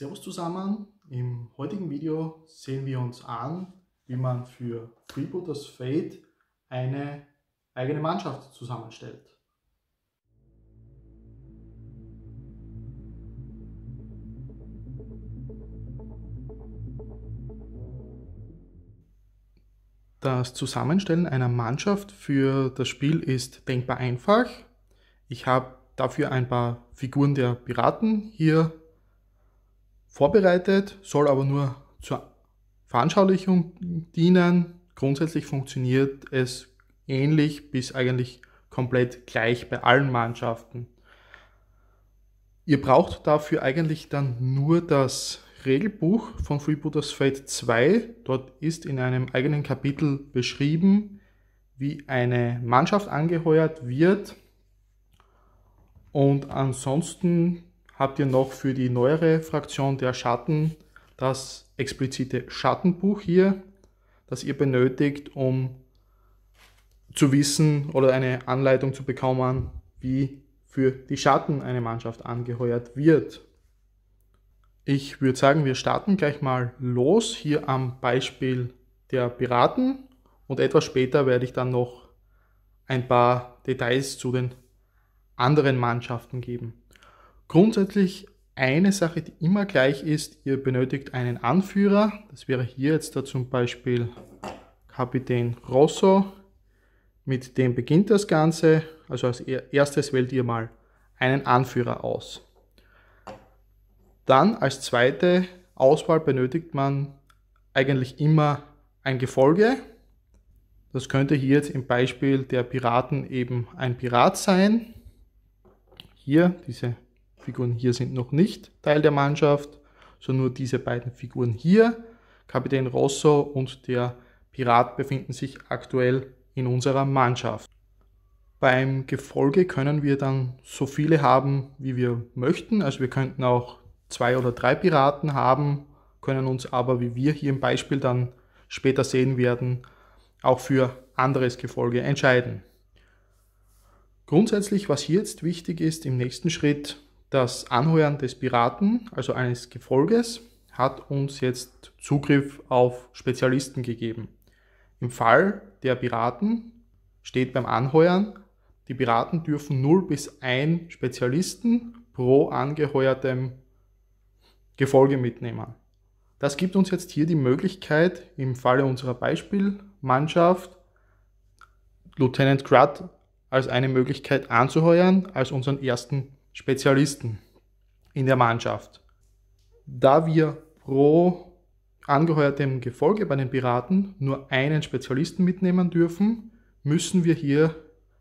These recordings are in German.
Servus zusammen, im heutigen Video sehen wir uns an, wie man für Freebooters Fate eine eigene Mannschaft zusammenstellt. Das Zusammenstellen einer Mannschaft für das Spiel ist denkbar einfach. Ich habe dafür ein paar Figuren der Piraten hier vorbereitet, soll aber nur zur Veranschaulichung dienen. Grundsätzlich funktioniert es ähnlich bis eigentlich komplett gleich bei allen Mannschaften. Ihr braucht dafür eigentlich dann nur das Regelbuch von Freebooters Fate 2. Dort ist in einem eigenen Kapitel beschrieben, wie eine Mannschaft angeheuert wird. Und ansonsten habt ihr noch für die neuere Fraktion der Schatten das explizite Schattenbuch hier, das ihr benötigt, um zu wissen oder eine Anleitung zu bekommen, wie für die Schatten eine Mannschaft angeheuert wird. Ich würde sagen, wir starten gleich mal los hier am Beispiel der Piraten und etwas später werde ich dann noch ein paar Details zu den anderen Mannschaften geben. Grundsätzlich eine Sache, die immer gleich ist, ihr benötigt einen Anführer. Das wäre hier jetzt da zum Beispiel Kapitän Rosso. Mit dem beginnt das Ganze. Also als erstes wählt ihr mal einen Anführer aus. Dann als zweite Auswahl benötigt man eigentlich immer ein Gefolge. Das könnte hier jetzt im Beispiel der Piraten eben ein Pirat sein. Hier diese Figuren hier sind noch nicht Teil der Mannschaft, sondern nur diese beiden Figuren hier, Kapitän Rosso und der Pirat, befinden sich aktuell in unserer Mannschaft. Beim Gefolge können wir dann so viele haben, wie wir möchten. Also wir könnten auch zwei oder drei Piraten haben, können uns aber, wie wir hier im Beispiel dann später sehen werden, auch für anderes Gefolge entscheiden. Grundsätzlich, was hier jetzt wichtig ist, im nächsten Schritt das Anheuern des Piraten, also eines Gefolges, hat uns jetzt Zugriff auf Spezialisten gegeben. Im Fall der Piraten steht beim Anheuern, die Piraten dürfen 0 bis 1 Spezialisten pro angeheuertem Gefolge mitnehmen. Das gibt uns jetzt hier die Möglichkeit, im Falle unserer Beispielmannschaft Lieutenant Grudd als eine Möglichkeit anzuheuern, als unseren ersten Spezialisten in der Mannschaft. Da wir pro angeheuertem Gefolge bei den Piraten nur einen Spezialisten mitnehmen dürfen, müssen wir hier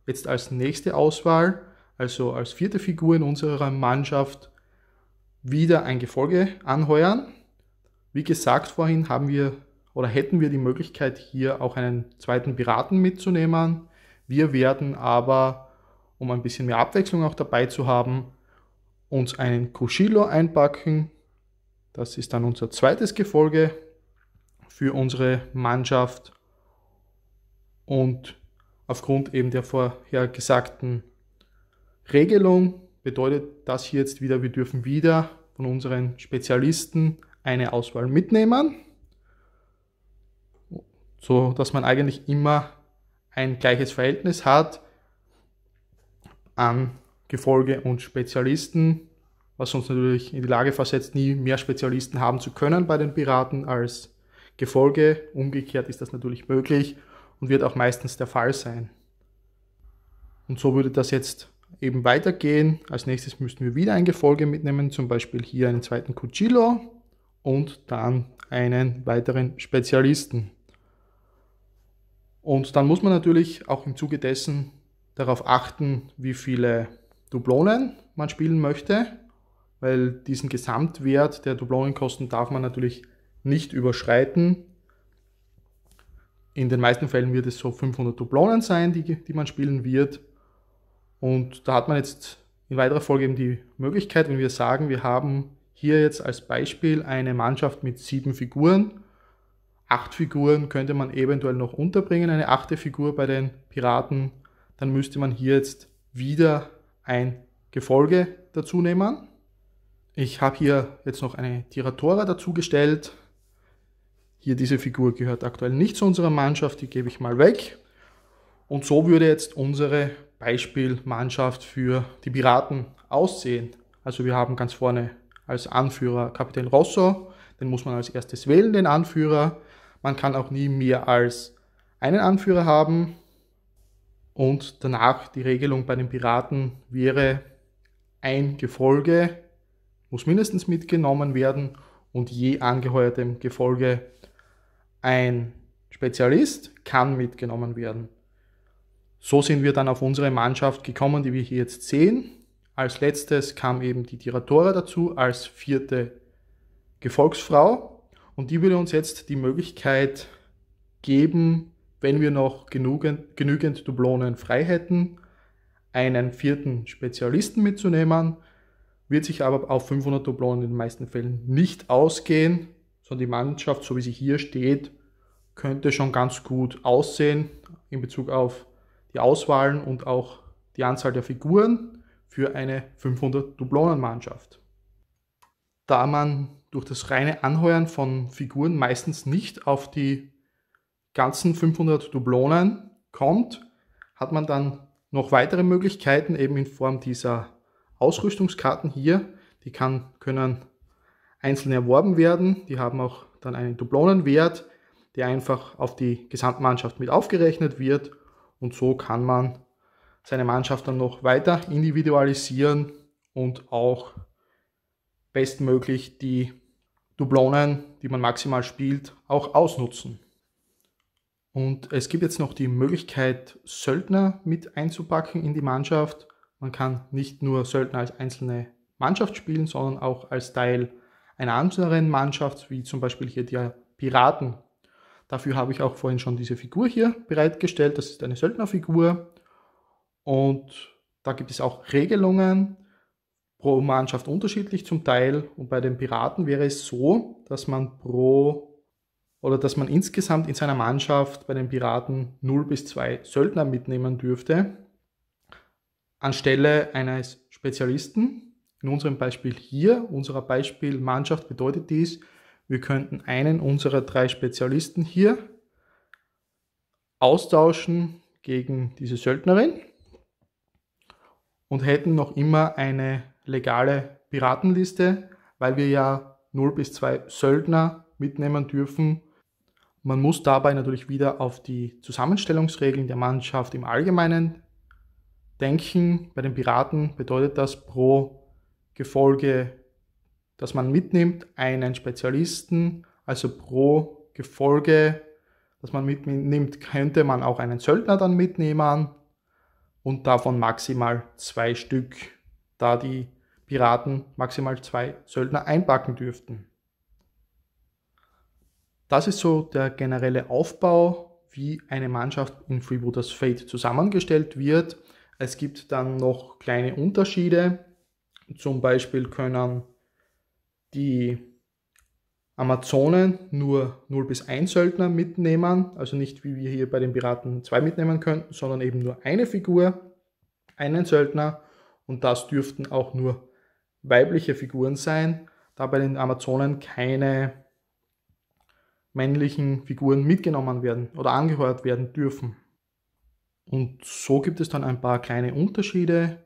jetzt als nächste Auswahl, also als vierte Figur in unserer Mannschaft, wieder ein Gefolge anheuern. Wie gesagt, vorhin haben wir oder hätten wir die Möglichkeit, hier auch einen zweiten Piraten mitzunehmen. Wir werden aber um ein bisschen mehr Abwechslung auch dabei zu haben, uns einen Cuchillo einpacken. Das ist dann unser zweites Gefolge für unsere Mannschaft. Und aufgrund eben der vorhergesagten Regelung bedeutet das hier jetzt wieder, wir dürfen wieder von unseren Spezialisten eine Auswahl mitnehmen, so dass man eigentlich immer ein gleiches Verhältnis hat an Gefolge und Spezialisten, was uns natürlich in die Lage versetzt, nie mehr Spezialisten haben zu können bei den Piraten als Gefolge. Umgekehrt ist das natürlich möglich und wird auch meistens der Fall sein. Und so würde das jetzt eben weitergehen. Als nächstes müssten wir wieder ein Gefolge mitnehmen, zum Beispiel hier einen zweiten Cuchillo und dann einen weiteren Spezialisten. Und dann muss man natürlich auch im Zuge dessen darauf achten, wie viele Dublonen man spielen möchte, weil diesen Gesamtwert der Dublonenkosten darf man natürlich nicht überschreiten. In den meisten Fällen wird es so 500 Dublonen sein, die, die man spielen wird. Und da hat man jetzt in weiterer Folge eben die Möglichkeit, wenn wir sagen, wir haben hier jetzt als Beispiel eine Mannschaft mit sieben Figuren. Acht Figuren könnte man eventuell noch unterbringen, eine achte Figur bei den Piraten dann müsste man hier jetzt wieder ein Gefolge dazu nehmen. Ich habe hier jetzt noch eine Tiratora dazugestellt. Hier diese Figur gehört aktuell nicht zu unserer Mannschaft, die gebe ich mal weg. Und so würde jetzt unsere Beispielmannschaft für die Piraten aussehen. Also wir haben ganz vorne als Anführer Kapitän Rosso, den muss man als erstes wählen, den Anführer. Man kann auch nie mehr als einen Anführer haben. Und danach die Regelung bei den Piraten wäre, ein Gefolge muss mindestens mitgenommen werden und je angeheuertem Gefolge ein Spezialist kann mitgenommen werden. So sind wir dann auf unsere Mannschaft gekommen, die wir hier jetzt sehen. Als letztes kam eben die Tiratora dazu als vierte Gefolgsfrau und die würde uns jetzt die Möglichkeit geben, wenn wir noch genügend, genügend Dublonen frei hätten, einen vierten Spezialisten mitzunehmen, wird sich aber auf 500 Dublonen in den meisten Fällen nicht ausgehen, sondern die Mannschaft, so wie sie hier steht, könnte schon ganz gut aussehen in Bezug auf die Auswahlen und auch die Anzahl der Figuren für eine 500 Dublonen Mannschaft. Da man durch das reine Anheuern von Figuren meistens nicht auf die ganzen 500 Dublonen kommt, hat man dann noch weitere Möglichkeiten, eben in Form dieser Ausrüstungskarten hier. Die kann, können einzeln erworben werden. Die haben auch dann einen Dublonenwert, der einfach auf die Gesamtmannschaft mit aufgerechnet wird. Und so kann man seine Mannschaft dann noch weiter individualisieren und auch bestmöglich die Dublonen, die man maximal spielt, auch ausnutzen. Und es gibt jetzt noch die Möglichkeit, Söldner mit einzupacken in die Mannschaft. Man kann nicht nur Söldner als einzelne Mannschaft spielen, sondern auch als Teil einer anderen Mannschaft, wie zum Beispiel hier die Piraten. Dafür habe ich auch vorhin schon diese Figur hier bereitgestellt. Das ist eine Söldnerfigur. Und da gibt es auch Regelungen, pro Mannschaft unterschiedlich zum Teil. Und bei den Piraten wäre es so, dass man pro oder dass man insgesamt in seiner Mannschaft bei den Piraten 0 bis 2 Söldner mitnehmen dürfte, anstelle eines Spezialisten. In unserem Beispiel hier, unserer Beispielmannschaft bedeutet dies, wir könnten einen unserer drei Spezialisten hier austauschen gegen diese Söldnerin und hätten noch immer eine legale Piratenliste, weil wir ja 0 bis 2 Söldner mitnehmen dürfen man muss dabei natürlich wieder auf die Zusammenstellungsregeln der Mannschaft im Allgemeinen denken. Bei den Piraten bedeutet das pro Gefolge, dass man mitnimmt, einen Spezialisten. Also pro Gefolge, dass man mitnimmt, könnte man auch einen Söldner dann mitnehmen und davon maximal zwei Stück, da die Piraten maximal zwei Söldner einpacken dürften. Das ist so der generelle Aufbau, wie eine Mannschaft in Freebooters Fate zusammengestellt wird. Es gibt dann noch kleine Unterschiede. Zum Beispiel können die Amazonen nur 0 bis 1 Söldner mitnehmen. Also nicht wie wir hier bei den Piraten 2 mitnehmen könnten, sondern eben nur eine Figur, einen Söldner. Und das dürften auch nur weibliche Figuren sein, da bei den Amazonen keine männlichen Figuren mitgenommen werden oder angeheuert werden dürfen. Und so gibt es dann ein paar kleine Unterschiede.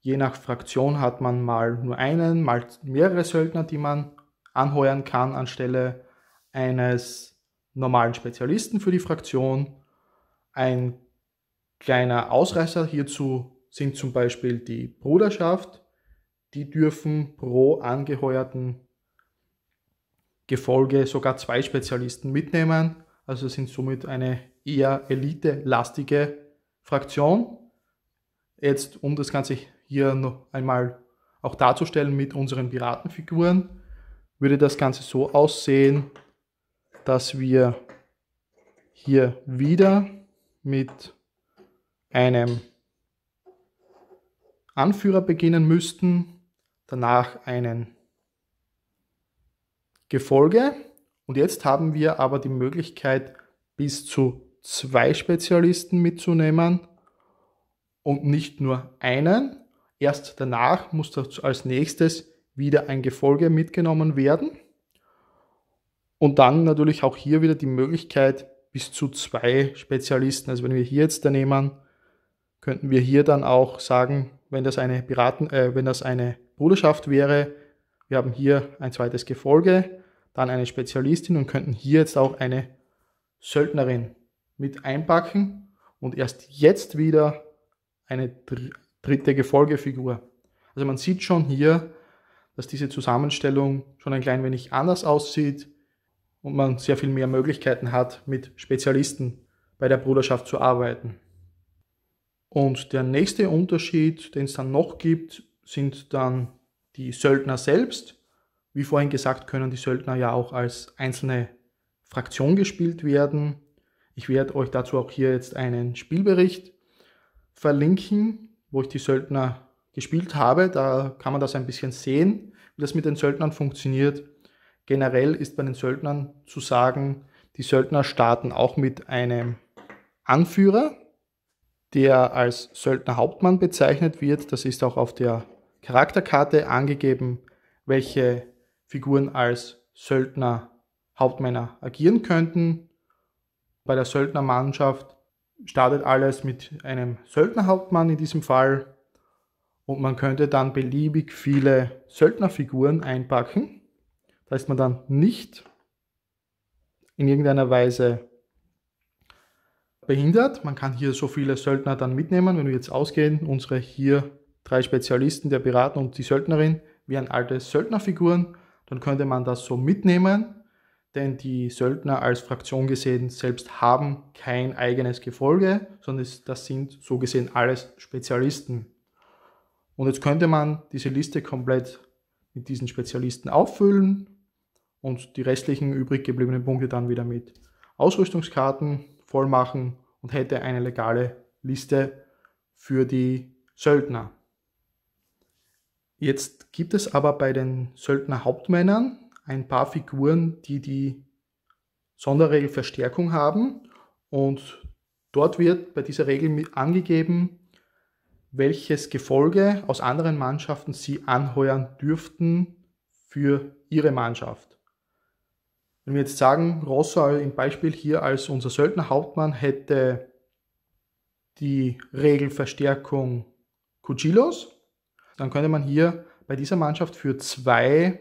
Je nach Fraktion hat man mal nur einen, mal mehrere Söldner, die man anheuern kann anstelle eines normalen Spezialisten für die Fraktion. Ein kleiner Ausreißer hierzu sind zum Beispiel die Bruderschaft. Die dürfen pro angeheuerten Gefolge sogar zwei Spezialisten mitnehmen. Also sind somit eine eher elite-lastige Fraktion. Jetzt, um das Ganze hier noch einmal auch darzustellen mit unseren Piratenfiguren, würde das Ganze so aussehen, dass wir hier wieder mit einem Anführer beginnen müssten, danach einen Gefolge. Und jetzt haben wir aber die Möglichkeit, bis zu zwei Spezialisten mitzunehmen und nicht nur einen. Erst danach muss als nächstes wieder ein Gefolge mitgenommen werden. Und dann natürlich auch hier wieder die Möglichkeit bis zu zwei Spezialisten. Also wenn wir hier jetzt da nehmen, könnten wir hier dann auch sagen, wenn das eine Piraten, äh, wenn das eine Bruderschaft wäre, wir haben hier ein zweites Gefolge, dann eine Spezialistin und könnten hier jetzt auch eine Söldnerin mit einpacken und erst jetzt wieder eine dritte Gefolgefigur. Also man sieht schon hier, dass diese Zusammenstellung schon ein klein wenig anders aussieht und man sehr viel mehr Möglichkeiten hat, mit Spezialisten bei der Bruderschaft zu arbeiten. Und der nächste Unterschied, den es dann noch gibt, sind dann die Söldner selbst. Wie vorhin gesagt, können die Söldner ja auch als einzelne Fraktion gespielt werden. Ich werde euch dazu auch hier jetzt einen Spielbericht verlinken, wo ich die Söldner gespielt habe. Da kann man das ein bisschen sehen, wie das mit den Söldnern funktioniert. Generell ist bei den Söldnern zu sagen, die Söldner starten auch mit einem Anführer, der als Söldnerhauptmann bezeichnet wird. Das ist auch auf der Charakterkarte angegeben, welche Figuren als Söldner, Hauptmänner agieren könnten. Bei der Söldnermannschaft startet alles mit einem Söldnerhauptmann in diesem Fall und man könnte dann beliebig viele Söldnerfiguren einpacken. Da ist man dann nicht in irgendeiner Weise behindert. Man kann hier so viele Söldner dann mitnehmen. Wenn wir jetzt ausgehen, unsere hier drei Spezialisten, der Piraten und die Söldnerin, wären alte Söldnerfiguren dann könnte man das so mitnehmen, denn die Söldner als Fraktion gesehen selbst haben kein eigenes Gefolge, sondern das sind so gesehen alles Spezialisten. Und jetzt könnte man diese Liste komplett mit diesen Spezialisten auffüllen und die restlichen übrig gebliebenen Punkte dann wieder mit Ausrüstungskarten voll machen und hätte eine legale Liste für die Söldner. Jetzt gibt es aber bei den Söldnerhauptmännern ein paar Figuren, die die Sonderregelverstärkung haben und dort wird bei dieser Regel angegeben, welches Gefolge aus anderen Mannschaften sie anheuern dürften für ihre Mannschaft. Wenn wir jetzt sagen, Rossau im Beispiel hier als unser Söldnerhauptmann hätte die Regelverstärkung Cuchillos, dann könnte man hier bei dieser Mannschaft für zwei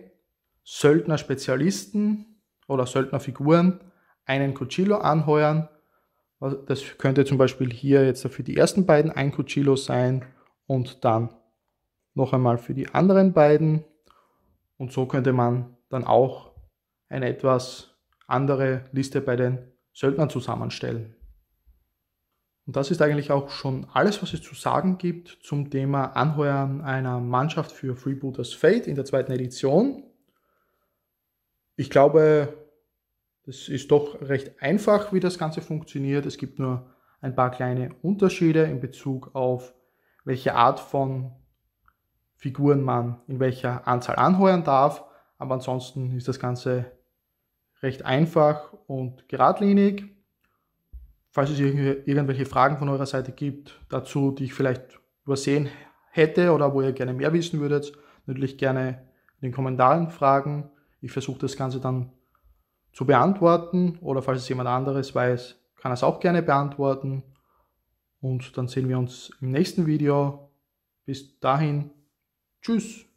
Söldner-Spezialisten oder Söldnerfiguren einen Cuchillo anheuern. Das könnte zum Beispiel hier jetzt für die ersten beiden ein Cuchillo sein und dann noch einmal für die anderen beiden. Und so könnte man dann auch eine etwas andere Liste bei den Söldnern zusammenstellen. Und das ist eigentlich auch schon alles, was es zu sagen gibt zum Thema Anheuern einer Mannschaft für Freebooters Fate in der zweiten Edition. Ich glaube, es ist doch recht einfach, wie das Ganze funktioniert. Es gibt nur ein paar kleine Unterschiede in Bezug auf welche Art von Figuren man in welcher Anzahl anheuern darf. Aber ansonsten ist das Ganze recht einfach und geradlinig falls es irgendwelche Fragen von eurer Seite gibt dazu, die ich vielleicht übersehen hätte oder wo ihr gerne mehr wissen würdet, natürlich gerne in den Kommentaren fragen. Ich versuche das Ganze dann zu beantworten oder falls es jemand anderes weiß, kann es auch gerne beantworten. Und dann sehen wir uns im nächsten Video. Bis dahin, tschüss.